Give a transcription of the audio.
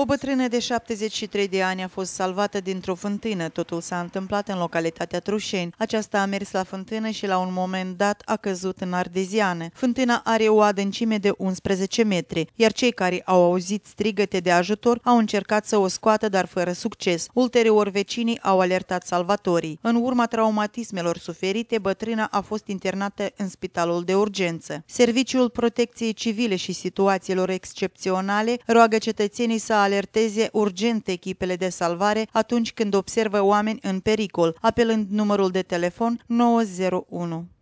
O bătrână de 73 de ani a fost salvată dintr-o fântână. Totul s-a întâmplat în localitatea Trușeni. Aceasta a mers la fântână și la un moment dat a căzut în ardeziană. Fântâna are o adâncime de 11 metri, iar cei care au auzit strigăte de ajutor au încercat să o scoată, dar fără succes. Ulterior, vecinii au alertat salvatorii. În urma traumatismelor suferite, bătrâna a fost internată în spitalul de urgență. Serviciul Protecției Civile și Situațiilor Excepționale roagă cetățenii să alerteze urgent echipele de salvare atunci când observă oameni în pericol, apelând numărul de telefon 901.